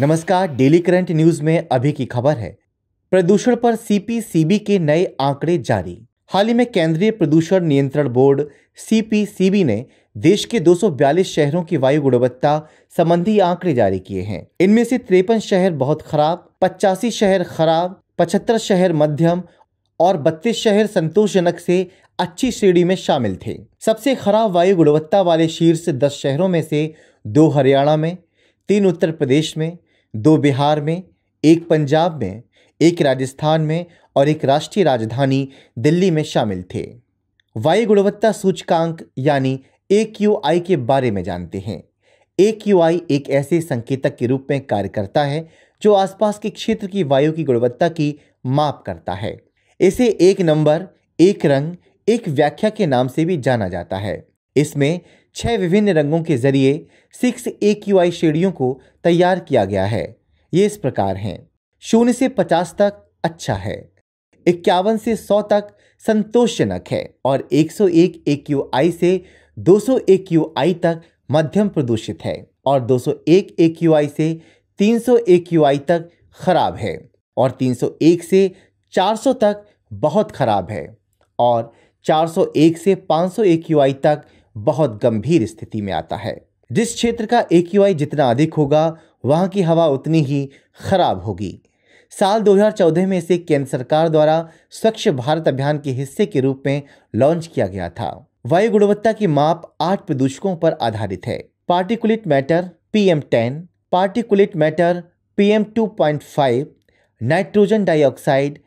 नमस्कार daily current news में अभी की खबर है प्रदूषण पर सीपीसीबी के नए आंकड़े जारी हाल ही में केंद्रीय प्रदूषण नियंत्रण बोर्ड सीपीसीबी ने देश के 242 शहरों की वायु गुणवत्ता संबंधी आंकड़े जारी किए हैं इनमें से तिरपन शहर बहुत खराब पचासी शहर खराब पचहत्तर शहर मध्यम और बत्तीस शहर संतोषजनक से अच्छी श्रेणी में शामिल थे सबसे खराब वायु गुणवत्ता वाले शीर्ष दस शहरों में से दो हरियाणा में तीन उत्तर प्रदेश में दो बिहार में एक पंजाब में एक राजस्थान में और एक राष्ट्रीय राजधानी दिल्ली में शामिल थे वायु गुणवत्ता सूचकांक यानी ए के बारे में जानते हैं ए एक ऐसे संकेतक के रूप में कार्य करता है जो आसपास के क्षेत्र की वायु की गुणवत्ता की माप करता है इसे एक नंबर एक रंग एक व्याख्या के नाम से भी जाना जाता है इसमें छः विभिन्न रंगों के जरिए सिक्स ए क्यू आई श्रेणियों को तैयार किया गया है ये इस प्रकार हैं शून्य से पचास तक अच्छा है इक्यावन से सौ तक संतोषजनक है और एक सौ एक ए क्यू आई से दो सौ ए क्यू आई तक मध्यम प्रदूषित है और दो सौ एक ए क्यू आई से तीन सौ ए क्यू आई तक खराब है और तीन सौ एक से चार सौ तक बहुत खराब है और चार सौ एक से पाँच सौ ए क्यू आई तक बहुत गंभीर स्थिति में आता है जिस क्षेत्र का ए जितना अधिक होगा वहाँ की हवा उतनी ही खराब होगी साल 2014 में इसे केंद्र सरकार द्वारा स्वच्छ भारत अभियान के हिस्से के रूप में लॉन्च किया गया था वायु गुणवत्ता की माप आठ प्रदूषकों पर आधारित है particulate matter PM ten particulate matter PM two point five nitrogen dioxide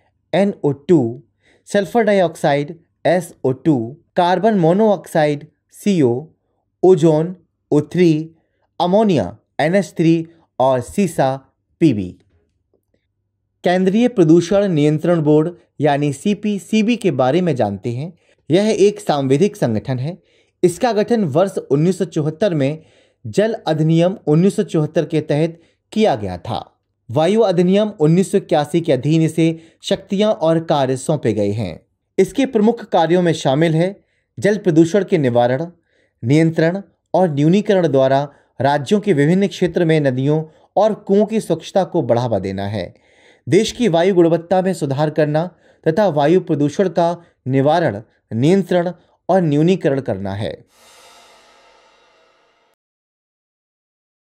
NO two sulphur dioxide S O two carbon monoxide O ozone three ammonia three और सीसा बी केंद्रीय प्रदूषण नियंत्रण बोर्ड यानी सी पी सी बी के बारे में जानते हैं यह एक सांविधिक संगठन है इसका गठन वर्ष 1974 में जल अधिनियम 1974 के तहत किया गया था वायु अधिनियम उन्नीस के अधीन इसे शक्तियां और कार्य सौंपे गए हैं इसके प्रमुख कार्यों में शामिल है जल प्रदूषण के निवारण नियंत्रण और न्यूनीकरण द्वारा राज्यों के विभिन्न क्षेत्र में नदियों और कुओं की स्वच्छता को बढ़ावा देना है देश की वायु गुणवत्ता में सुधार करना तथा वायु प्रदूषण का निवारण नियंत्रण और न्यूनीकरण करना है